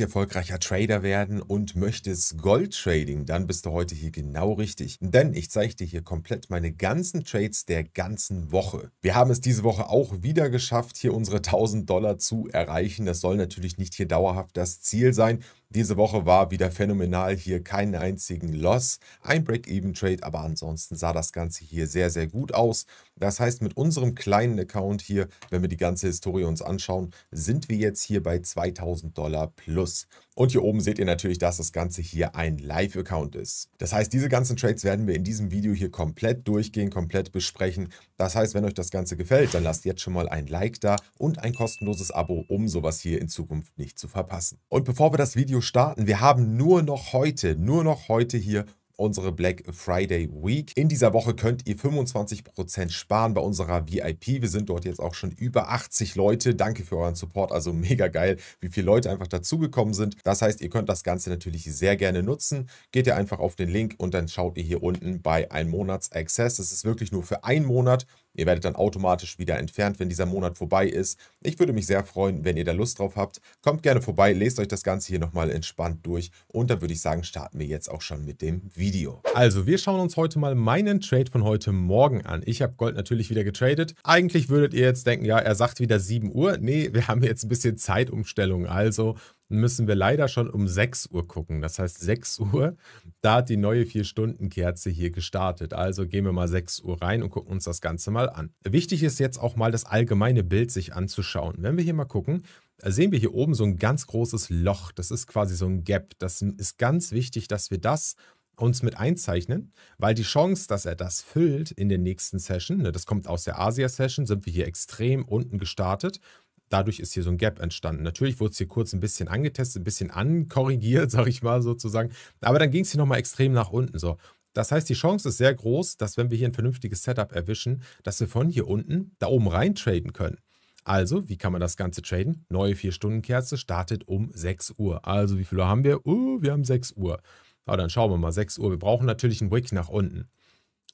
wirklich erfolgreicher Trader werden und möchtest Gold Trading, dann bist du heute hier genau richtig. Denn ich zeige dir hier komplett meine ganzen Trades der ganzen Woche. Wir haben es diese Woche auch wieder geschafft, hier unsere 1000 Dollar zu erreichen. Das soll natürlich nicht hier dauerhaft das Ziel sein. Diese Woche war wieder phänomenal, hier keinen einzigen Loss, ein Break-Even-Trade, aber ansonsten sah das Ganze hier sehr, sehr gut aus. Das heißt, mit unserem kleinen Account hier, wenn wir die ganze Historie uns anschauen, sind wir jetzt hier bei 2000 Dollar plus. Und hier oben seht ihr natürlich, dass das Ganze hier ein Live-Account ist. Das heißt, diese ganzen Trades werden wir in diesem Video hier komplett durchgehen, komplett besprechen. Das heißt, wenn euch das Ganze gefällt, dann lasst jetzt schon mal ein Like da und ein kostenloses Abo, um sowas hier in Zukunft nicht zu verpassen. Und bevor wir das Video starten, wir haben nur noch heute, nur noch heute hier unsere Black Friday Week. In dieser Woche könnt ihr 25% sparen bei unserer VIP. Wir sind dort jetzt auch schon über 80 Leute. Danke für euren Support, also mega geil, wie viele Leute einfach dazugekommen sind. Das heißt, ihr könnt das Ganze natürlich sehr gerne nutzen. Geht ihr einfach auf den Link und dann schaut ihr hier unten bei ein Monats Access. Das ist wirklich nur für einen Monat Ihr werdet dann automatisch wieder entfernt, wenn dieser Monat vorbei ist. Ich würde mich sehr freuen, wenn ihr da Lust drauf habt. Kommt gerne vorbei, lest euch das Ganze hier nochmal entspannt durch und dann würde ich sagen, starten wir jetzt auch schon mit dem Video. Also, wir schauen uns heute mal meinen Trade von heute Morgen an. Ich habe Gold natürlich wieder getradet. Eigentlich würdet ihr jetzt denken, ja, er sagt wieder 7 Uhr. Nee, wir haben jetzt ein bisschen Zeitumstellung. Also, müssen wir leider schon um 6 Uhr gucken. Das heißt, 6 Uhr, da hat die neue 4-Stunden-Kerze hier gestartet. Also gehen wir mal 6 Uhr rein und gucken uns das Ganze mal an. Wichtig ist jetzt auch mal das allgemeine Bild sich anzuschauen. Wenn wir hier mal gucken, sehen wir hier oben so ein ganz großes Loch. Das ist quasi so ein Gap. Das ist ganz wichtig, dass wir das uns mit einzeichnen, weil die Chance, dass er das füllt in der nächsten Session, ne, das kommt aus der Asia-Session, sind wir hier extrem unten gestartet dadurch ist hier so ein Gap entstanden. Natürlich wurde es hier kurz ein bisschen angetestet, ein bisschen ankorrigiert, sag ich mal sozusagen. Aber dann ging es hier nochmal extrem nach unten. So. Das heißt, die Chance ist sehr groß, dass wenn wir hier ein vernünftiges Setup erwischen, dass wir von hier unten da oben rein traden können. Also, wie kann man das Ganze traden? Neue 4-Stunden-Kerze startet um 6 Uhr. Also, wie viel Uhr haben wir? Uh, wir haben 6 Uhr. Aber dann schauen wir mal, 6 Uhr. Wir brauchen natürlich einen Wick nach unten.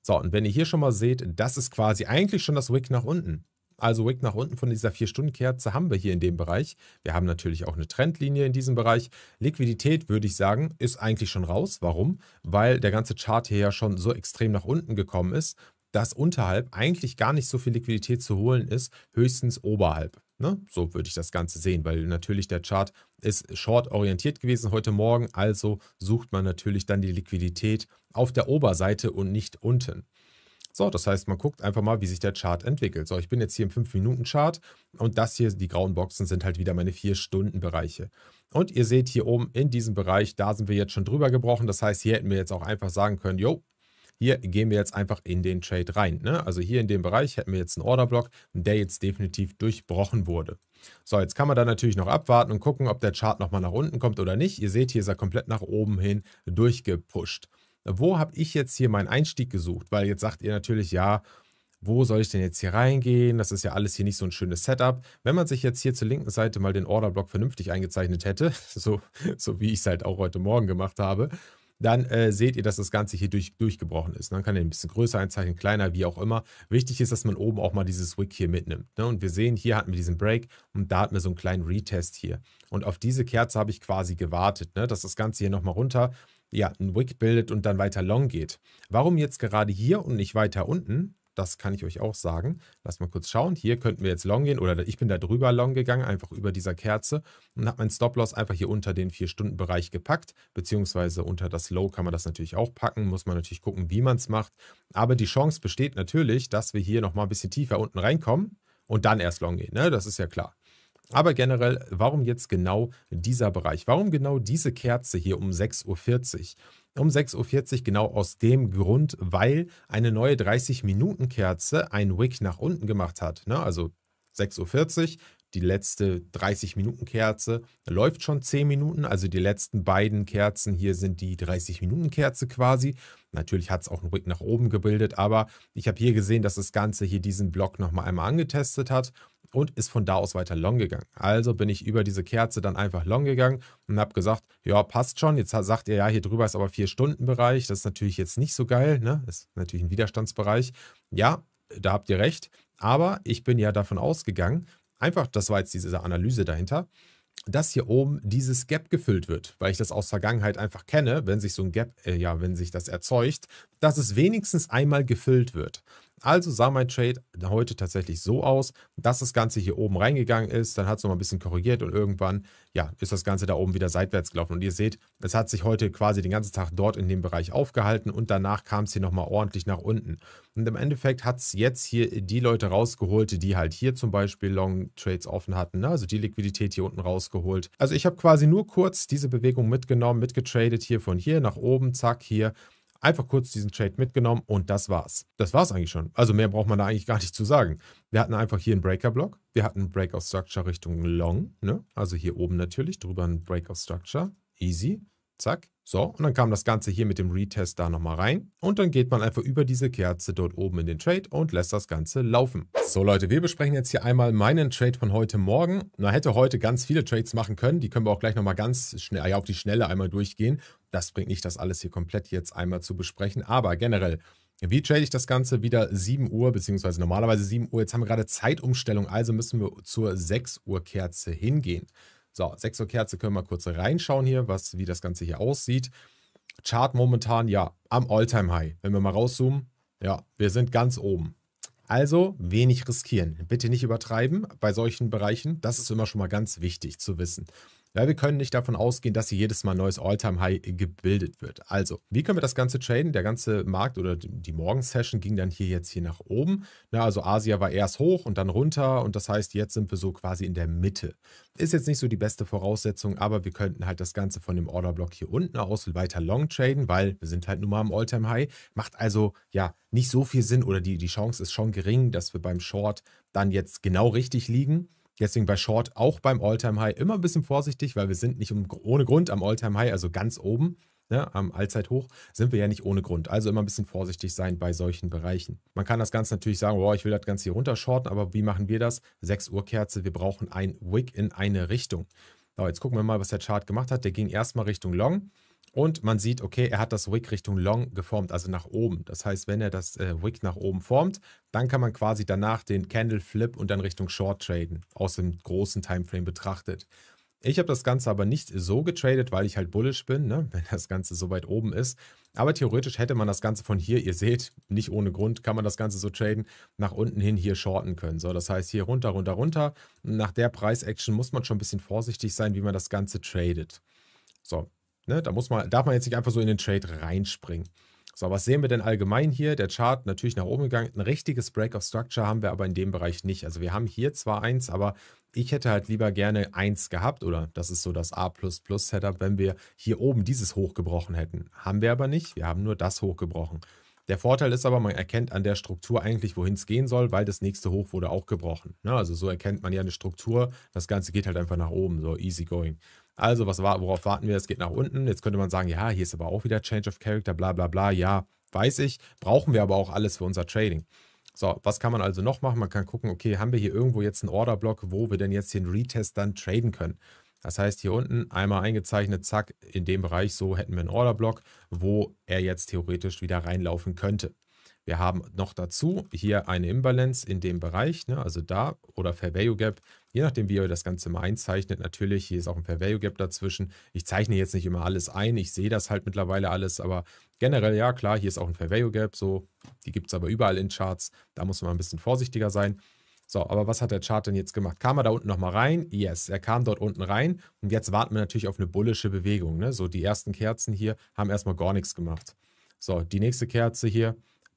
So, und wenn ihr hier schon mal seht, das ist quasi eigentlich schon das Wick nach unten. Also Wick nach unten von dieser 4-Stunden-Kerze haben wir hier in dem Bereich. Wir haben natürlich auch eine Trendlinie in diesem Bereich. Liquidität, würde ich sagen, ist eigentlich schon raus. Warum? Weil der ganze Chart hier ja schon so extrem nach unten gekommen ist, dass unterhalb eigentlich gar nicht so viel Liquidität zu holen ist, höchstens oberhalb. Ne? So würde ich das Ganze sehen, weil natürlich der Chart ist short orientiert gewesen heute Morgen, also sucht man natürlich dann die Liquidität auf der Oberseite und nicht unten. So, das heißt, man guckt einfach mal, wie sich der Chart entwickelt. So, ich bin jetzt hier im 5-Minuten-Chart und das hier, die grauen Boxen, sind halt wieder meine 4-Stunden-Bereiche. Und ihr seht hier oben in diesem Bereich, da sind wir jetzt schon drüber gebrochen. Das heißt, hier hätten wir jetzt auch einfach sagen können, jo, hier gehen wir jetzt einfach in den Trade rein. Ne? Also hier in dem Bereich hätten wir jetzt einen Orderblock, der jetzt definitiv durchbrochen wurde. So, jetzt kann man da natürlich noch abwarten und gucken, ob der Chart nochmal nach unten kommt oder nicht. Ihr seht, hier ist er komplett nach oben hin durchgepusht wo habe ich jetzt hier meinen Einstieg gesucht? Weil jetzt sagt ihr natürlich, ja, wo soll ich denn jetzt hier reingehen? Das ist ja alles hier nicht so ein schönes Setup. Wenn man sich jetzt hier zur linken Seite mal den Orderblock vernünftig eingezeichnet hätte, so, so wie ich es halt auch heute Morgen gemacht habe, dann äh, seht ihr, dass das Ganze hier durch, durchgebrochen ist. Dann kann ihr ein bisschen größer einzeichnen, kleiner, wie auch immer. Wichtig ist, dass man oben auch mal dieses Wick hier mitnimmt. Ne? Und wir sehen, hier hatten wir diesen Break und da hatten wir so einen kleinen Retest hier. Und auf diese Kerze habe ich quasi gewartet, ne? dass das Ganze hier nochmal runter ja, ein Wick bildet und dann weiter long geht. Warum jetzt gerade hier und nicht weiter unten? Das kann ich euch auch sagen. Lass mal kurz schauen. Hier könnten wir jetzt long gehen oder ich bin da drüber long gegangen, einfach über dieser Kerze und habe meinen Stop-Loss einfach hier unter den 4-Stunden-Bereich gepackt, beziehungsweise unter das Low kann man das natürlich auch packen. Muss man natürlich gucken, wie man es macht. Aber die Chance besteht natürlich, dass wir hier nochmal ein bisschen tiefer unten reinkommen und dann erst long gehen. Ne? Das ist ja klar. Aber generell, warum jetzt genau dieser Bereich? Warum genau diese Kerze hier um 6.40 Uhr? Um 6.40 Uhr genau aus dem Grund, weil eine neue 30-Minuten-Kerze ein Wick nach unten gemacht hat. Ne? Also 6.40 Uhr, die letzte 30-Minuten-Kerze läuft schon 10 Minuten. Also die letzten beiden Kerzen hier sind die 30-Minuten-Kerze quasi. Natürlich hat es auch einen Wick nach oben gebildet, aber ich habe hier gesehen, dass das Ganze hier diesen Block nochmal einmal angetestet hat und ist von da aus weiter long gegangen. Also bin ich über diese Kerze dann einfach long gegangen und habe gesagt, ja, passt schon. Jetzt sagt ihr, ja, hier drüber ist aber vier stunden bereich Das ist natürlich jetzt nicht so geil. Ne? Das ist natürlich ein Widerstandsbereich. Ja, da habt ihr recht. Aber ich bin ja davon ausgegangen, einfach, das war jetzt diese Analyse dahinter, dass hier oben dieses Gap gefüllt wird, weil ich das aus Vergangenheit einfach kenne, wenn sich so ein Gap, äh, ja, wenn sich das erzeugt, dass es wenigstens einmal gefüllt wird. Also sah mein Trade heute tatsächlich so aus, dass das Ganze hier oben reingegangen ist. Dann hat es nochmal ein bisschen korrigiert und irgendwann ja, ist das Ganze da oben wieder seitwärts gelaufen. Und ihr seht, es hat sich heute quasi den ganzen Tag dort in dem Bereich aufgehalten und danach kam es hier nochmal ordentlich nach unten. Und im Endeffekt hat es jetzt hier die Leute rausgeholt, die halt hier zum Beispiel Long Trades offen hatten. Ne? Also die Liquidität hier unten rausgeholt. Also ich habe quasi nur kurz diese Bewegung mitgenommen, mitgetradet hier von hier nach oben, zack, hier Einfach kurz diesen Trade mitgenommen und das war's. Das war's eigentlich schon. Also mehr braucht man da eigentlich gar nicht zu sagen. Wir hatten einfach hier einen Breaker-Block. Wir hatten einen Break of Structure Richtung Long. Ne? Also hier oben natürlich, drüber ein Break of Structure. Easy. Zack. So, und dann kam das Ganze hier mit dem Retest da nochmal rein. Und dann geht man einfach über diese Kerze dort oben in den Trade und lässt das Ganze laufen. So Leute, wir besprechen jetzt hier einmal meinen Trade von heute Morgen. Man hätte heute ganz viele Trades machen können. Die können wir auch gleich nochmal ganz schnell, ja auf die Schnelle einmal durchgehen. Das bringt nicht das alles hier komplett jetzt einmal zu besprechen, aber generell, wie trade ich das Ganze? Wieder 7 Uhr, beziehungsweise normalerweise 7 Uhr. Jetzt haben wir gerade Zeitumstellung, also müssen wir zur 6 Uhr Kerze hingehen. So, 6 Uhr Kerze können wir mal kurz reinschauen hier, was, wie das Ganze hier aussieht. Chart momentan, ja, am All-Time-High. Wenn wir mal rauszoomen, ja, wir sind ganz oben. Also wenig riskieren. Bitte nicht übertreiben bei solchen Bereichen. Das ist immer schon mal ganz wichtig zu wissen weil wir können nicht davon ausgehen, dass hier jedes Mal ein neues All-Time-High gebildet wird. Also, wie können wir das Ganze traden? Der ganze Markt oder die Morgen-Session ging dann hier jetzt hier nach oben. Na, also Asia war erst hoch und dann runter und das heißt, jetzt sind wir so quasi in der Mitte. Ist jetzt nicht so die beste Voraussetzung, aber wir könnten halt das Ganze von dem Order-Block hier unten aus weiter long traden, weil wir sind halt nun mal am All-Time-High. Macht also, ja, nicht so viel Sinn oder die, die Chance ist schon gering, dass wir beim Short dann jetzt genau richtig liegen. Deswegen bei Short auch beim All-Time-High immer ein bisschen vorsichtig, weil wir sind nicht um, ohne Grund am All-Time-High, also ganz oben, ne, am Allzeithoch, sind wir ja nicht ohne Grund. Also immer ein bisschen vorsichtig sein bei solchen Bereichen. Man kann das Ganze natürlich sagen, wow, ich will das Ganze hier runter shorten, aber wie machen wir das? 6 Uhr Kerze, wir brauchen ein Wick in eine Richtung. So, jetzt gucken wir mal, was der Chart gemacht hat. Der ging erstmal Richtung Long. Und man sieht, okay, er hat das Wick Richtung Long geformt, also nach oben. Das heißt, wenn er das äh, Wick nach oben formt, dann kann man quasi danach den Candle Flip und dann Richtung Short traden, aus dem großen Timeframe betrachtet. Ich habe das Ganze aber nicht so getradet, weil ich halt bullish bin, ne? wenn das Ganze so weit oben ist. Aber theoretisch hätte man das Ganze von hier, ihr seht, nicht ohne Grund kann man das Ganze so traden, nach unten hin hier shorten können. So, das heißt hier runter, runter, runter. Nach der Preis-Action muss man schon ein bisschen vorsichtig sein, wie man das Ganze tradet. So, Ne? Da muss man, darf man jetzt nicht einfach so in den Trade reinspringen. So, was sehen wir denn allgemein hier? Der Chart natürlich nach oben gegangen. Ein richtiges Break of Structure haben wir aber in dem Bereich nicht. Also wir haben hier zwar eins, aber ich hätte halt lieber gerne eins gehabt oder das ist so das A++ Setup, wenn wir hier oben dieses hoch gebrochen hätten. Haben wir aber nicht. Wir haben nur das hoch gebrochen. Der Vorteil ist aber, man erkennt an der Struktur eigentlich, wohin es gehen soll, weil das nächste Hoch wurde auch gebrochen. Ne, also so erkennt man ja eine Struktur. Das Ganze geht halt einfach nach oben, so easy going. Also, was war, worauf warten wir? Es geht nach unten. Jetzt könnte man sagen, ja, hier ist aber auch wieder Change of Character, bla bla bla. Ja, weiß ich. Brauchen wir aber auch alles für unser Trading. So, was kann man also noch machen? Man kann gucken, okay, haben wir hier irgendwo jetzt einen Orderblock, wo wir denn jetzt den Retest dann traden können? Das heißt, hier unten einmal eingezeichnet, zack, in dem Bereich, so hätten wir einen Orderblock, wo er jetzt theoretisch wieder reinlaufen könnte. Wir haben noch dazu hier eine Imbalance in dem Bereich, ne, also da oder Fair Value Gap. Je nachdem, wie ihr das Ganze mal einzeichnet, natürlich, hier ist auch ein Fair Value Gap dazwischen. Ich zeichne jetzt nicht immer alles ein, ich sehe das halt mittlerweile alles, aber generell, ja klar, hier ist auch ein Fair Value Gap, so, die gibt es aber überall in Charts, da muss man ein bisschen vorsichtiger sein. So, aber was hat der Chart denn jetzt gemacht? Kam er da unten nochmal rein? Yes, er kam dort unten rein und jetzt warten wir natürlich auf eine bullische Bewegung. Ne? So, die ersten Kerzen hier haben erstmal gar nichts gemacht. So, die nächste Kerze hier,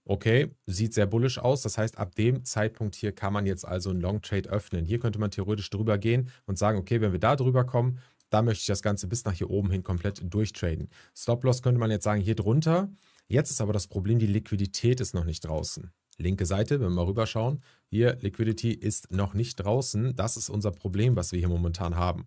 Okay, sieht sehr bullisch aus. Das heißt, ab dem Zeitpunkt hier kann man jetzt also einen Long Trade öffnen. Hier könnte man theoretisch drüber gehen und sagen, okay, wenn wir da drüber kommen, da möchte ich das Ganze bis nach hier oben hin komplett durchtraden. Stop Loss könnte man jetzt sagen, hier drunter. Jetzt ist aber das Problem, die Liquidität ist noch nicht draußen. Linke Seite, wenn wir mal rüberschauen, hier Liquidity ist noch nicht draußen. Das ist unser Problem, was wir hier momentan haben.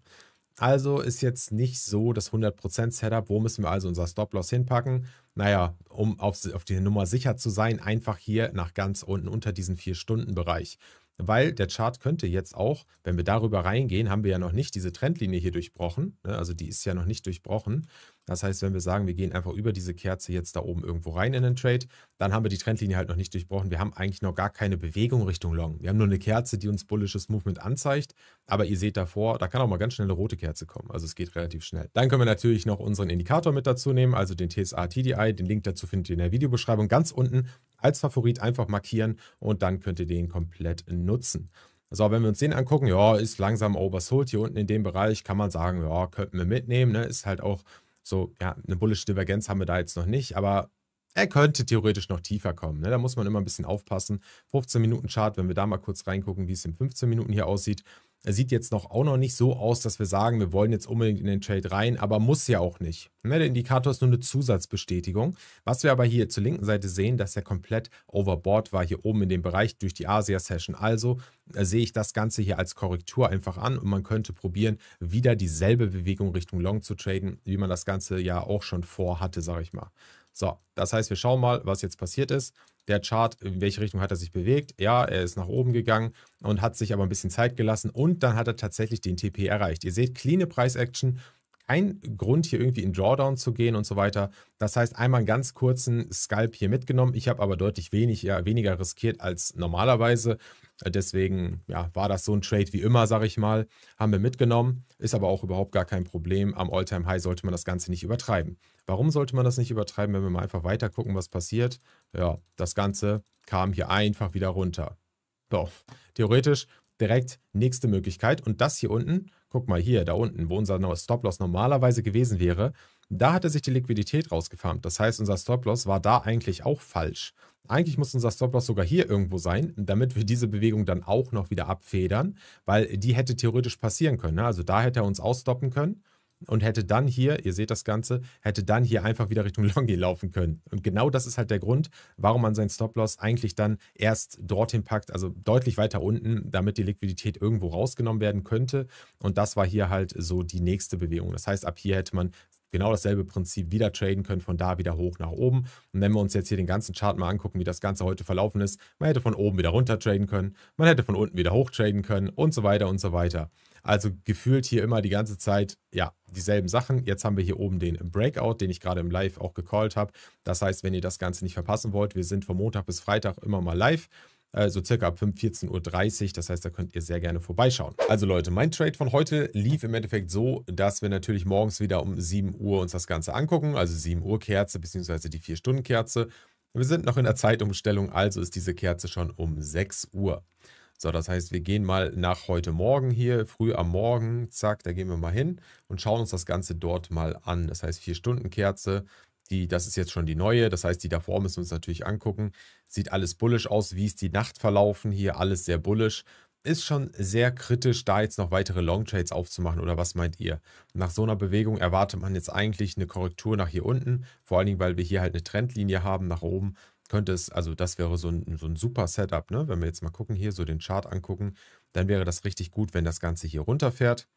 Also ist jetzt nicht so das 100% Setup. Wo müssen wir also unser Stop-Loss hinpacken? Naja, um auf, auf die Nummer sicher zu sein, einfach hier nach ganz unten unter diesen 4-Stunden-Bereich weil der Chart könnte jetzt auch, wenn wir darüber reingehen, haben wir ja noch nicht diese Trendlinie hier durchbrochen. Ne? Also die ist ja noch nicht durchbrochen. Das heißt, wenn wir sagen, wir gehen einfach über diese Kerze jetzt da oben irgendwo rein in den Trade, dann haben wir die Trendlinie halt noch nicht durchbrochen. Wir haben eigentlich noch gar keine Bewegung Richtung Long. Wir haben nur eine Kerze, die uns bullisches Movement anzeigt. Aber ihr seht davor, da kann auch mal ganz schnell eine rote Kerze kommen. Also es geht relativ schnell. Dann können wir natürlich noch unseren Indikator mit dazu nehmen, also den TSA TDI. Den Link dazu findet ihr in der Videobeschreibung ganz unten als Favorit einfach markieren und dann könnt ihr den komplett nutzen. So, wenn wir uns den angucken, ja, ist langsam oversold hier unten in dem Bereich, kann man sagen, ja, könnten wir mitnehmen, ne? ist halt auch so, ja, eine bullische Divergenz haben wir da jetzt noch nicht, aber er könnte theoretisch noch tiefer kommen. Ne? Da muss man immer ein bisschen aufpassen. 15-Minuten-Chart, wenn wir da mal kurz reingucken, wie es in 15 Minuten hier aussieht, er sieht jetzt noch auch noch nicht so aus, dass wir sagen, wir wollen jetzt unbedingt in den Trade rein, aber muss ja auch nicht. Ne, der Indikator ist nur eine Zusatzbestätigung. Was wir aber hier zur linken Seite sehen, dass er komplett overboard war, hier oben in dem Bereich durch die Asia-Session. Also äh, sehe ich das Ganze hier als Korrektur einfach an und man könnte probieren, wieder dieselbe Bewegung Richtung Long zu traden, wie man das Ganze ja auch schon vorhatte, sage ich mal. So, das heißt, wir schauen mal, was jetzt passiert ist. Der Chart, in welche Richtung hat er sich bewegt? Ja, er ist nach oben gegangen und hat sich aber ein bisschen Zeit gelassen und dann hat er tatsächlich den TP erreicht. Ihr seht, clean Price-Action kein Grund, hier irgendwie in Drawdown zu gehen und so weiter. Das heißt, einmal einen ganz kurzen Scalp hier mitgenommen. Ich habe aber deutlich wenig, ja, weniger riskiert als normalerweise. Deswegen ja, war das so ein Trade wie immer, sage ich mal. Haben wir mitgenommen, ist aber auch überhaupt gar kein Problem. Am Alltime high sollte man das Ganze nicht übertreiben. Warum sollte man das nicht übertreiben, wenn wir mal einfach weiter gucken, was passiert? Ja, das Ganze kam hier einfach wieder runter. Doch, theoretisch direkt nächste Möglichkeit. Und das hier unten guck mal hier, da unten, wo unser Stop-Loss normalerweise gewesen wäre, da hatte sich die Liquidität rausgefarmt. Das heißt, unser Stop-Loss war da eigentlich auch falsch. Eigentlich muss unser Stop-Loss sogar hier irgendwo sein, damit wir diese Bewegung dann auch noch wieder abfedern, weil die hätte theoretisch passieren können. Ne? Also da hätte er uns ausstoppen können und hätte dann hier, ihr seht das Ganze, hätte dann hier einfach wieder Richtung Longi laufen können. Und genau das ist halt der Grund, warum man seinen Stop-Loss eigentlich dann erst dorthin packt, also deutlich weiter unten, damit die Liquidität irgendwo rausgenommen werden könnte. Und das war hier halt so die nächste Bewegung. Das heißt, ab hier hätte man genau dasselbe Prinzip wieder traden können, von da wieder hoch nach oben. Und wenn wir uns jetzt hier den ganzen Chart mal angucken, wie das Ganze heute verlaufen ist, man hätte von oben wieder runter traden können, man hätte von unten wieder hoch traden können und so weiter und so weiter. Also gefühlt hier immer die ganze Zeit, ja, dieselben Sachen. Jetzt haben wir hier oben den Breakout, den ich gerade im Live auch gecallt habe. Das heißt, wenn ihr das Ganze nicht verpassen wollt, wir sind von Montag bis Freitag immer mal live also circa ab 14.30 Uhr. Das heißt, da könnt ihr sehr gerne vorbeischauen. Also Leute, mein Trade von heute lief im Endeffekt so, dass wir natürlich morgens wieder um 7 Uhr uns das Ganze angucken. Also 7 Uhr Kerze bzw. die 4-Stunden-Kerze. Wir sind noch in der Zeitumstellung, also ist diese Kerze schon um 6 Uhr. So, das heißt, wir gehen mal nach heute Morgen hier, früh am Morgen, zack, da gehen wir mal hin und schauen uns das Ganze dort mal an. Das heißt, 4-Stunden-Kerze, die, das ist jetzt schon die neue, das heißt, die davor müssen wir uns natürlich angucken. Sieht alles bullisch aus, wie ist die Nacht verlaufen hier, alles sehr bullisch. Ist schon sehr kritisch, da jetzt noch weitere Long Trades aufzumachen oder was meint ihr? Nach so einer Bewegung erwartet man jetzt eigentlich eine Korrektur nach hier unten, vor allen Dingen, weil wir hier halt eine Trendlinie haben nach oben. Könnte es, also das wäre so ein, so ein super Setup, ne? wenn wir jetzt mal gucken, hier so den Chart angucken, dann wäre das richtig gut, wenn das Ganze hier runterfährt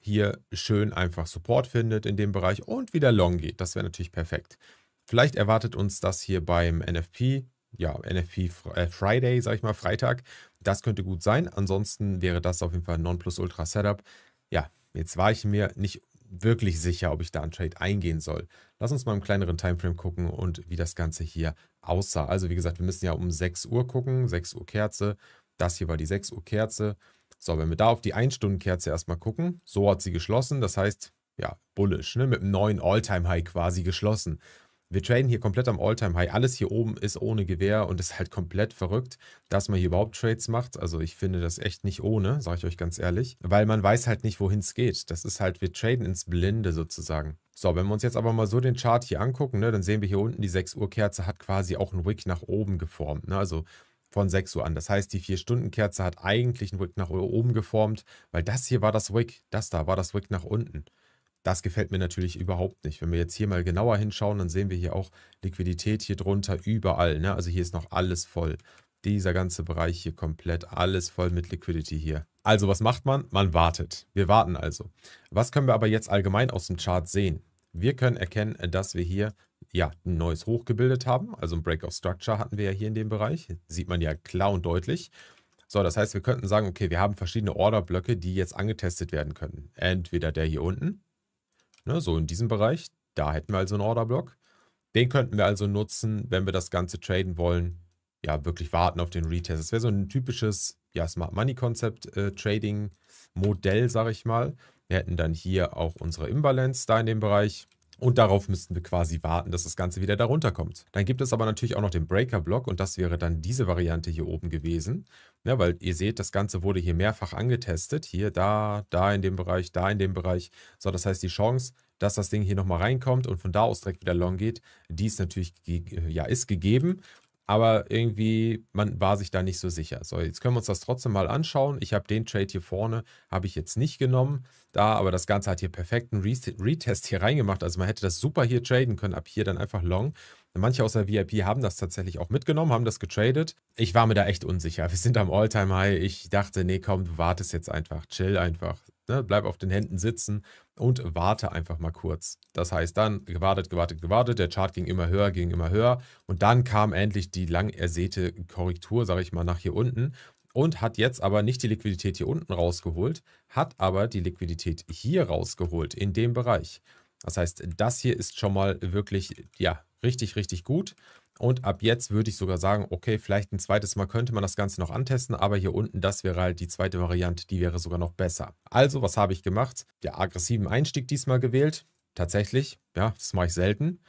hier schön einfach Support findet in dem Bereich und wieder Long geht. Das wäre natürlich perfekt. Vielleicht erwartet uns das hier beim NFP, ja, NFP äh, Friday, sag ich mal, Freitag. Das könnte gut sein. Ansonsten wäre das auf jeden Fall ein Nonplusultra Setup. Ja, jetzt war ich mir nicht wirklich sicher, ob ich da einen Trade eingehen soll. Lass uns mal im kleineren Timeframe gucken und wie das Ganze hier aussah. Also wie gesagt, wir müssen ja um 6 Uhr gucken, 6 Uhr Kerze. Das hier war die 6 Uhr Kerze. So, wenn wir da auf die 1-Stunden-Kerze erstmal gucken, so hat sie geschlossen, das heißt, ja, bullish, ne? mit einem neuen All-Time-High quasi geschlossen. Wir traden hier komplett am All-Time-High. Alles hier oben ist ohne Gewehr und ist halt komplett verrückt, dass man hier überhaupt Trades macht. Also ich finde das echt nicht ohne, sage ich euch ganz ehrlich, weil man weiß halt nicht, wohin es geht. Das ist halt, wir traden ins Blinde sozusagen. So, wenn wir uns jetzt aber mal so den Chart hier angucken, ne, dann sehen wir hier unten, die 6 Uhr Kerze hat quasi auch einen Wick nach oben geformt. Ne? Also von 6 Uhr an. Das heißt, die 4-Stunden-Kerze hat eigentlich einen Wick nach oben geformt, weil das hier war das Wick, das da war das Wick nach unten. Das gefällt mir natürlich überhaupt nicht. Wenn wir jetzt hier mal genauer hinschauen, dann sehen wir hier auch Liquidität hier drunter überall. Ne? Also hier ist noch alles voll. Dieser ganze Bereich hier komplett, alles voll mit Liquidity hier. Also was macht man? Man wartet. Wir warten also. Was können wir aber jetzt allgemein aus dem Chart sehen? Wir können erkennen, dass wir hier ja, ein neues Hoch gebildet haben. Also ein Break of Structure hatten wir ja hier in dem Bereich. Sieht man ja klar und deutlich. So, das heißt, wir könnten sagen, okay, wir haben verschiedene Orderblöcke, die jetzt angetestet werden können. Entweder der hier unten, ne, so in diesem Bereich, da hätten wir also einen Orderblock. Den könnten wir also nutzen, wenn wir das Ganze traden wollen, ja, wirklich warten auf den Retest. Das wäre so ein typisches ja, Smart Money Konzept äh, Trading Modell, sage ich mal. Wir hätten dann hier auch unsere Imbalance da in dem Bereich. Und darauf müssten wir quasi warten, dass das Ganze wieder darunter kommt. Dann gibt es aber natürlich auch noch den Breaker-Block und das wäre dann diese Variante hier oben gewesen. Ja, weil ihr seht, das Ganze wurde hier mehrfach angetestet. Hier, da, da in dem Bereich, da in dem Bereich. So, das heißt, die Chance, dass das Ding hier nochmal reinkommt und von da aus direkt wieder long geht, die ist natürlich, ja, ist gegeben aber irgendwie, man war sich da nicht so sicher. So, jetzt können wir uns das trotzdem mal anschauen. Ich habe den Trade hier vorne, habe ich jetzt nicht genommen, da, aber das Ganze hat hier perfekten Retest hier reingemacht. Also man hätte das super hier traden können, ab hier dann einfach long. Manche aus der VIP haben das tatsächlich auch mitgenommen, haben das getradet. Ich war mir da echt unsicher. Wir sind am Alltime high Ich dachte, nee, komm, du wartest jetzt einfach. Chill einfach. Ne? Bleib auf den Händen sitzen und warte einfach mal kurz. Das heißt, dann gewartet, gewartet, gewartet. Der Chart ging immer höher, ging immer höher. Und dann kam endlich die lang ersehte Korrektur, sage ich mal, nach hier unten. Und hat jetzt aber nicht die Liquidität hier unten rausgeholt, hat aber die Liquidität hier rausgeholt, in dem Bereich. Das heißt, das hier ist schon mal wirklich, ja, richtig, richtig gut. Und ab jetzt würde ich sogar sagen, okay, vielleicht ein zweites Mal könnte man das Ganze noch antesten, aber hier unten, das wäre halt die zweite Variante, die wäre sogar noch besser. Also, was habe ich gemacht? Der aggressiven Einstieg diesmal gewählt. Tatsächlich, ja, das mache ich selten.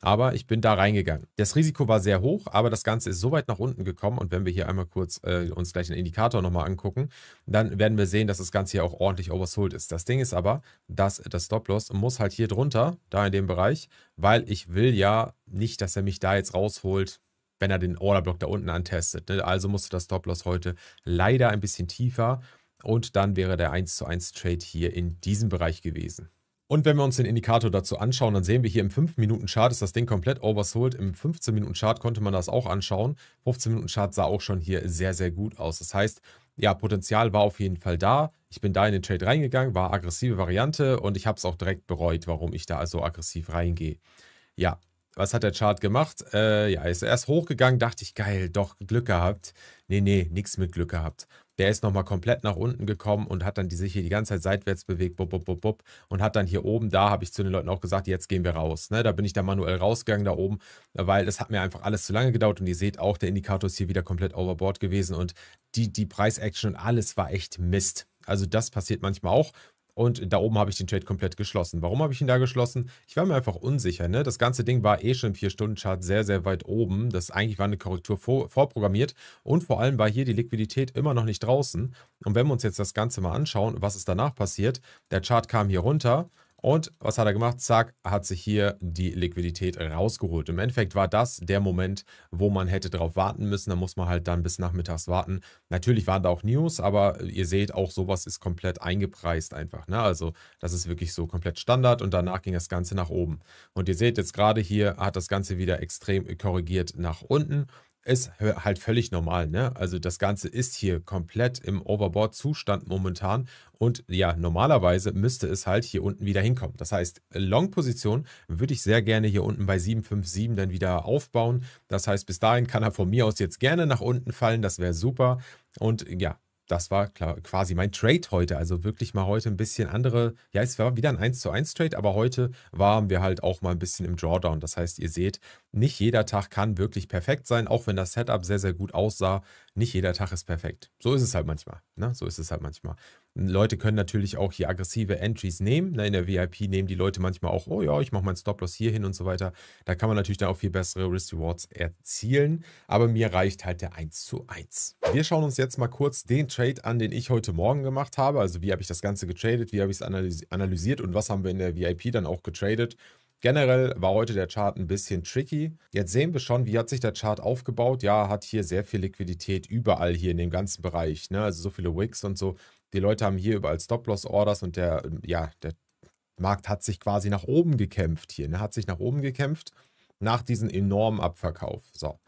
Aber ich bin da reingegangen. Das Risiko war sehr hoch, aber das Ganze ist so weit nach unten gekommen. Und wenn wir hier einmal kurz äh, uns gleich einen Indikator nochmal angucken, dann werden wir sehen, dass das Ganze hier auch ordentlich oversold ist. Das Ding ist aber, dass das Stop-Loss muss halt hier drunter, da in dem Bereich, weil ich will ja nicht, dass er mich da jetzt rausholt, wenn er den Orderblock da unten antestet. Ne? Also musste das Stop-Loss heute leider ein bisschen tiefer. Und dann wäre der 1 zu 1 Trade hier in diesem Bereich gewesen. Und wenn wir uns den Indikator dazu anschauen, dann sehen wir hier im 5-Minuten-Chart ist das Ding komplett oversold. Im 15-Minuten-Chart konnte man das auch anschauen. 15-Minuten-Chart sah auch schon hier sehr, sehr gut aus. Das heißt, ja, Potenzial war auf jeden Fall da. Ich bin da in den Trade reingegangen, war aggressive Variante und ich habe es auch direkt bereut, warum ich da so also aggressiv reingehe. Ja, was hat der Chart gemacht? Äh, ja, ist erst hochgegangen, dachte ich, geil, doch, Glück gehabt. Nee, nee, nichts mit Glück gehabt. Der ist nochmal komplett nach unten gekommen und hat dann die, sich hier die ganze Zeit seitwärts bewegt, bub, bub, bub, bub, und hat dann hier oben, da habe ich zu den Leuten auch gesagt, jetzt gehen wir raus. Ne? Da bin ich dann manuell rausgegangen da oben, weil das hat mir einfach alles zu lange gedauert und ihr seht auch, der Indikator ist hier wieder komplett overboard gewesen und die, die Preis-Action und alles war echt Mist. Also das passiert manchmal auch. Und da oben habe ich den Trade komplett geschlossen. Warum habe ich ihn da geschlossen? Ich war mir einfach unsicher. Ne? Das ganze Ding war eh schon im 4-Stunden-Chart sehr, sehr weit oben. Das eigentlich war eine Korrektur vor, vorprogrammiert. Und vor allem war hier die Liquidität immer noch nicht draußen. Und wenn wir uns jetzt das Ganze mal anschauen, was ist danach passiert? Der Chart kam hier runter und was hat er gemacht? Zack, hat sich hier die Liquidität rausgeholt. Im Endeffekt war das der Moment, wo man hätte drauf warten müssen. Da muss man halt dann bis nachmittags warten. Natürlich waren da auch News, aber ihr seht, auch sowas ist komplett eingepreist einfach. Ne? Also das ist wirklich so komplett Standard und danach ging das Ganze nach oben. Und ihr seht jetzt gerade hier, hat das Ganze wieder extrem korrigiert nach unten ist halt völlig normal. Ne? Also das Ganze ist hier komplett im Overboard-Zustand momentan. Und ja, normalerweise müsste es halt hier unten wieder hinkommen. Das heißt, Long-Position würde ich sehr gerne hier unten bei 757 dann wieder aufbauen. Das heißt, bis dahin kann er von mir aus jetzt gerne nach unten fallen. Das wäre super. Und ja, das war klar, quasi mein Trade heute. Also wirklich mal heute ein bisschen andere. Ja, es war wieder ein 1 zu 1 Trade, aber heute waren wir halt auch mal ein bisschen im Drawdown. Das heißt, ihr seht, nicht jeder Tag kann wirklich perfekt sein, auch wenn das Setup sehr, sehr gut aussah. Nicht jeder Tag ist perfekt. So ist es halt manchmal. Ne? So ist es halt manchmal. Leute können natürlich auch hier aggressive Entries nehmen. In der VIP nehmen die Leute manchmal auch, oh ja, ich mache meinen Stop-Loss hier hin und so weiter. Da kann man natürlich dann auch viel bessere Risk-Rewards erzielen. Aber mir reicht halt der 1 zu 1. Wir schauen uns jetzt mal kurz den Trade an, den ich heute Morgen gemacht habe. Also wie habe ich das Ganze getradet, wie habe ich es analysiert und was haben wir in der VIP dann auch getradet. Generell war heute der Chart ein bisschen tricky. Jetzt sehen wir schon, wie hat sich der Chart aufgebaut. Ja, hat hier sehr viel Liquidität überall hier in dem ganzen Bereich. Ne? Also so viele Wicks und so. Die Leute haben hier überall Stop-Loss-Orders und der, ähm, ja, der Markt hat sich quasi nach oben gekämpft hier. Ne? Hat sich nach oben gekämpft nach diesem enormen Abverkauf. So,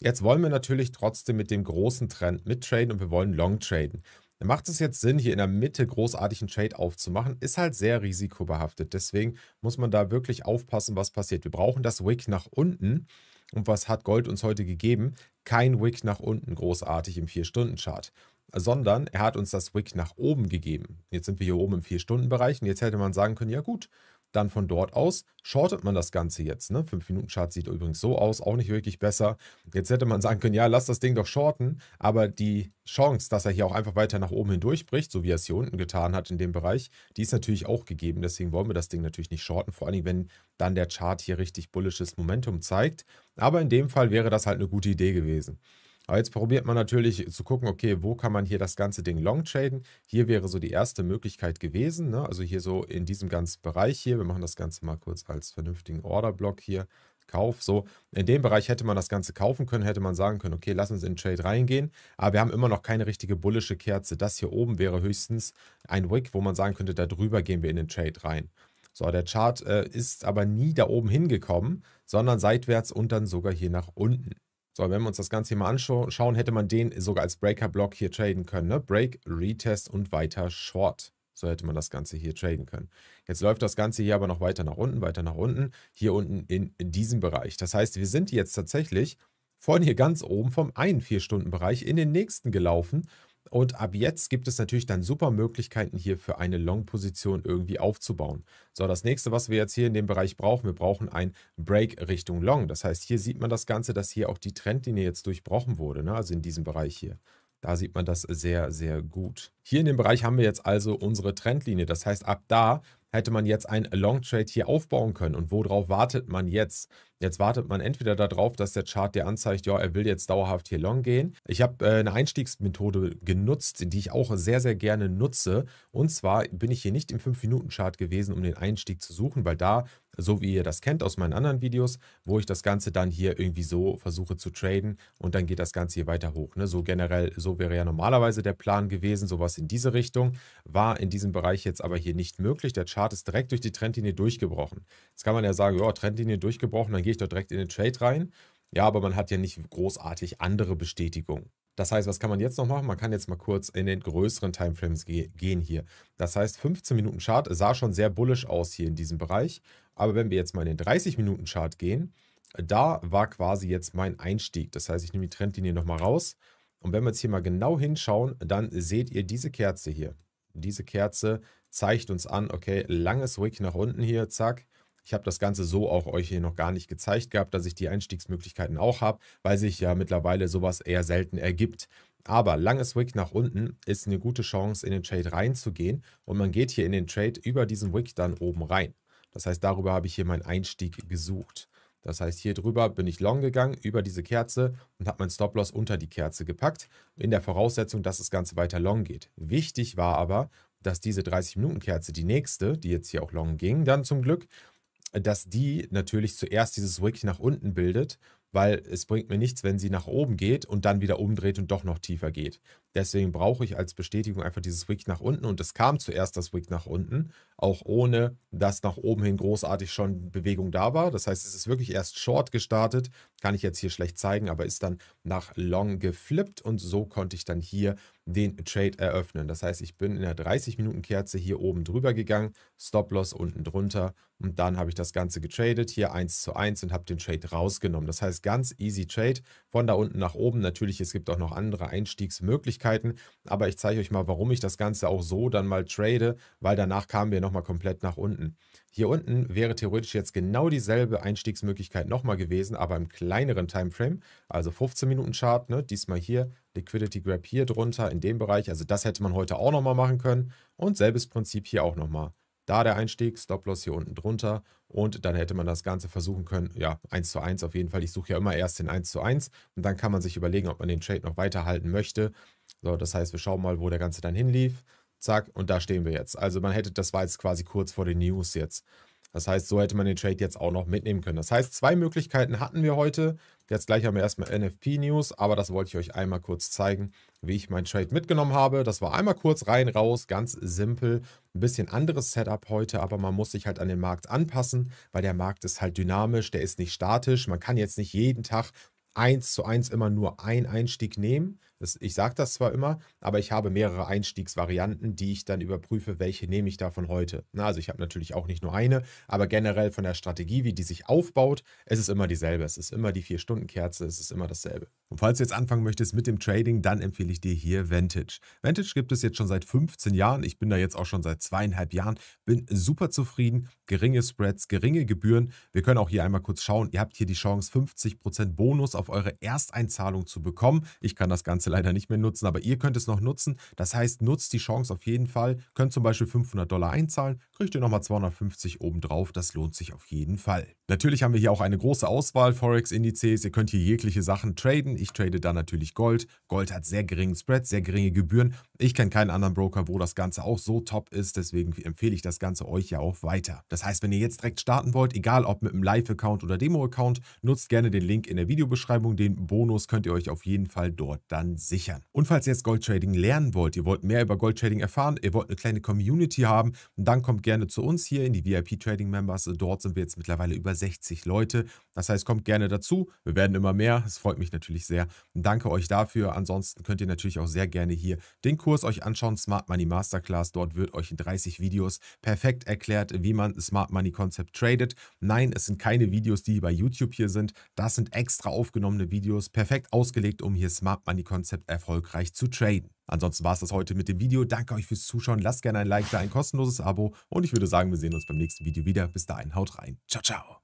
jetzt wollen wir natürlich trotzdem mit dem großen Trend mittraden und wir wollen long traden. macht es jetzt Sinn, hier in der Mitte großartig einen Trade aufzumachen. Ist halt sehr risikobehaftet. Deswegen muss man da wirklich aufpassen, was passiert. Wir brauchen das Wick nach unten. Und was hat Gold uns heute gegeben? Kein Wick nach unten großartig im 4-Stunden-Chart sondern er hat uns das Wick nach oben gegeben. Jetzt sind wir hier oben im 4-Stunden-Bereich und jetzt hätte man sagen können, ja gut, dann von dort aus shortet man das Ganze jetzt. Ne? 5-Minuten-Chart sieht übrigens so aus, auch nicht wirklich besser. Jetzt hätte man sagen können, ja, lass das Ding doch shorten, aber die Chance, dass er hier auch einfach weiter nach oben hindurchbricht, so wie er es hier unten getan hat in dem Bereich, die ist natürlich auch gegeben. Deswegen wollen wir das Ding natürlich nicht shorten, vor allen Dingen, wenn dann der Chart hier richtig bullisches Momentum zeigt. Aber in dem Fall wäre das halt eine gute Idee gewesen. Aber jetzt probiert man natürlich zu gucken, okay, wo kann man hier das ganze Ding long traden? Hier wäre so die erste Möglichkeit gewesen, ne? also hier so in diesem ganzen Bereich hier. Wir machen das Ganze mal kurz als vernünftigen Orderblock hier. Kauf, so. In dem Bereich hätte man das Ganze kaufen können, hätte man sagen können, okay, lass uns in Trade reingehen, aber wir haben immer noch keine richtige bullische Kerze. Das hier oben wäre höchstens ein Wick, wo man sagen könnte, da drüber gehen wir in den Trade rein. So, der Chart äh, ist aber nie da oben hingekommen, sondern seitwärts und dann sogar hier nach unten. So, wenn wir uns das Ganze hier mal anschauen, hätte man den sogar als Breaker-Block hier traden können. Ne? Break, Retest und weiter Short. So hätte man das Ganze hier traden können. Jetzt läuft das Ganze hier aber noch weiter nach unten, weiter nach unten, hier unten in, diesem Bereich. Das heißt, wir sind jetzt tatsächlich vorhin hier ganz oben vom einen 4-Stunden-Bereich in den nächsten gelaufen und ab jetzt gibt es natürlich dann super Möglichkeiten hier für eine Long-Position irgendwie aufzubauen. So, das nächste, was wir jetzt hier in dem Bereich brauchen, wir brauchen ein Break Richtung Long. Das heißt, hier sieht man das Ganze, dass hier auch die Trendlinie jetzt durchbrochen wurde, ne? also in diesem Bereich hier. Da sieht man das sehr, sehr gut. Hier in dem Bereich haben wir jetzt also unsere Trendlinie. Das heißt, ab da hätte man jetzt ein Long Trade hier aufbauen können. Und worauf wartet man jetzt? Jetzt wartet man entweder darauf, dass der Chart dir anzeigt, ja, er will jetzt dauerhaft hier long gehen. Ich habe äh, eine Einstiegsmethode genutzt, die ich auch sehr, sehr gerne nutze. Und zwar bin ich hier nicht im 5-Minuten-Chart gewesen, um den Einstieg zu suchen, weil da so wie ihr das kennt aus meinen anderen Videos, wo ich das Ganze dann hier irgendwie so versuche zu traden und dann geht das Ganze hier weiter hoch. Ne? So generell, so wäre ja normalerweise der Plan gewesen, sowas in diese Richtung, war in diesem Bereich jetzt aber hier nicht möglich. Der Chart ist direkt durch die Trendlinie durchgebrochen. Jetzt kann man ja sagen, ja, Trendlinie durchgebrochen, dann gehe ich doch direkt in den Trade rein. Ja, aber man hat ja nicht großartig andere Bestätigungen. Das heißt, was kann man jetzt noch machen? Man kann jetzt mal kurz in den größeren Timeframes gehen hier. Das heißt, 15 Minuten Chart sah schon sehr bullisch aus hier in diesem Bereich. Aber wenn wir jetzt mal in den 30-Minuten-Chart gehen, da war quasi jetzt mein Einstieg. Das heißt, ich nehme die Trendlinie nochmal raus. Und wenn wir jetzt hier mal genau hinschauen, dann seht ihr diese Kerze hier. Diese Kerze zeigt uns an, okay, langes Wick nach unten hier, zack. Ich habe das Ganze so auch euch hier noch gar nicht gezeigt gehabt, dass ich die Einstiegsmöglichkeiten auch habe, weil sich ja mittlerweile sowas eher selten ergibt. Aber langes Wick nach unten ist eine gute Chance, in den Trade reinzugehen und man geht hier in den Trade über diesen Wick dann oben rein. Das heißt, darüber habe ich hier meinen Einstieg gesucht. Das heißt, hier drüber bin ich long gegangen, über diese Kerze und habe meinen Stop-Loss unter die Kerze gepackt, in der Voraussetzung, dass das Ganze weiter long geht. Wichtig war aber, dass diese 30-Minuten-Kerze, die nächste, die jetzt hier auch long ging, dann zum Glück, dass die natürlich zuerst dieses Wick nach unten bildet weil es bringt mir nichts, wenn sie nach oben geht und dann wieder umdreht und doch noch tiefer geht. Deswegen brauche ich als Bestätigung einfach dieses Wick nach unten und es kam zuerst das Wick nach unten, auch ohne, dass nach oben hin großartig schon Bewegung da war. Das heißt, es ist wirklich erst Short gestartet, kann ich jetzt hier schlecht zeigen, aber ist dann nach Long geflippt und so konnte ich dann hier den Trade eröffnen. Das heißt, ich bin in der 30-Minuten-Kerze hier oben drüber gegangen, Stop-Loss unten drunter und dann habe ich das Ganze getradet, hier 1 zu 1 und habe den Trade rausgenommen. Das heißt, ganz easy Trade von da unten nach oben. Natürlich, es gibt auch noch andere Einstiegsmöglichkeiten, aber ich zeige euch mal, warum ich das Ganze auch so dann mal trade, weil danach kamen wir nochmal komplett nach unten. Hier unten wäre theoretisch jetzt genau dieselbe Einstiegsmöglichkeit nochmal gewesen, aber im kleineren Timeframe, also 15 Minuten Chart, ne, diesmal hier, Liquidity Grab hier drunter in dem Bereich, also das hätte man heute auch nochmal machen können und selbes Prinzip hier auch nochmal. Da der Einstieg, Stop-Loss hier unten drunter und dann hätte man das Ganze versuchen können, ja, 1 zu 1 auf jeden Fall. Ich suche ja immer erst den 1 zu 1 und dann kann man sich überlegen, ob man den Trade noch weiterhalten möchte. So, das heißt, wir schauen mal, wo der Ganze dann hinlief zack, und da stehen wir jetzt. Also man hätte, das war jetzt quasi kurz vor den News jetzt. Das heißt, so hätte man den Trade jetzt auch noch mitnehmen können. Das heißt, zwei Möglichkeiten hatten wir heute. Jetzt gleich haben wir erstmal NFP-News, aber das wollte ich euch einmal kurz zeigen, wie ich meinen Trade mitgenommen habe. Das war einmal kurz rein, raus, ganz simpel. Ein bisschen anderes Setup heute, aber man muss sich halt an den Markt anpassen, weil der Markt ist halt dynamisch, der ist nicht statisch. Man kann jetzt nicht jeden Tag eins zu eins immer nur einen Einstieg nehmen das, ich sage das zwar immer, aber ich habe mehrere Einstiegsvarianten, die ich dann überprüfe, welche nehme ich davon heute. Na, also ich habe natürlich auch nicht nur eine, aber generell von der Strategie, wie die sich aufbaut, es ist immer dieselbe. Es ist immer die Vier-Stunden-Kerze, es ist immer dasselbe. Und falls du jetzt anfangen möchtest mit dem Trading, dann empfehle ich dir hier Vantage. Vantage gibt es jetzt schon seit 15 Jahren. Ich bin da jetzt auch schon seit zweieinhalb Jahren, bin super zufrieden. Geringe Spreads, geringe Gebühren. Wir können auch hier einmal kurz schauen. Ihr habt hier die Chance, 50% Bonus auf eure Ersteinzahlung zu bekommen. Ich kann das Ganze leider nicht mehr nutzen, aber ihr könnt es noch nutzen. Das heißt, nutzt die Chance auf jeden Fall. Könnt zum Beispiel 500 Dollar einzahlen, kriegt ihr nochmal 250 obendrauf. Das lohnt sich auf jeden Fall. Natürlich haben wir hier auch eine große Auswahl Forex-Indizes. Ihr könnt hier jegliche Sachen traden. Ich trade da natürlich Gold. Gold hat sehr geringen Spread, sehr geringe Gebühren. Ich kenne keinen anderen Broker, wo das Ganze auch so top ist. Deswegen empfehle ich das Ganze euch ja auch weiter. Das heißt, wenn ihr jetzt direkt starten wollt, egal ob mit einem Live-Account oder Demo-Account, nutzt gerne den Link in der Videobeschreibung. Den Bonus könnt ihr euch auf jeden Fall dort dann sichern. Und falls ihr jetzt Goldtrading lernen wollt, ihr wollt mehr über Goldtrading erfahren, ihr wollt eine kleine Community haben, dann kommt gerne zu uns hier in die VIP Trading Members. Dort sind wir jetzt mittlerweile über 60 Leute. Das heißt, kommt gerne dazu. Wir werden immer mehr. Es freut mich natürlich sehr. Danke euch dafür. Ansonsten könnt ihr natürlich auch sehr gerne hier den Kurs euch anschauen, Smart Money Masterclass. Dort wird euch in 30 Videos perfekt erklärt, wie man Smart Money Concept tradet. Nein, es sind keine Videos, die bei YouTube hier sind. Das sind extra aufgenommene Videos, perfekt ausgelegt, um hier Smart Money Concept Konzept erfolgreich zu traden. Ansonsten war es das heute mit dem Video. Danke euch fürs Zuschauen. Lasst gerne ein Like da, ein kostenloses Abo und ich würde sagen, wir sehen uns beim nächsten Video wieder. Bis dahin, haut rein. Ciao, ciao.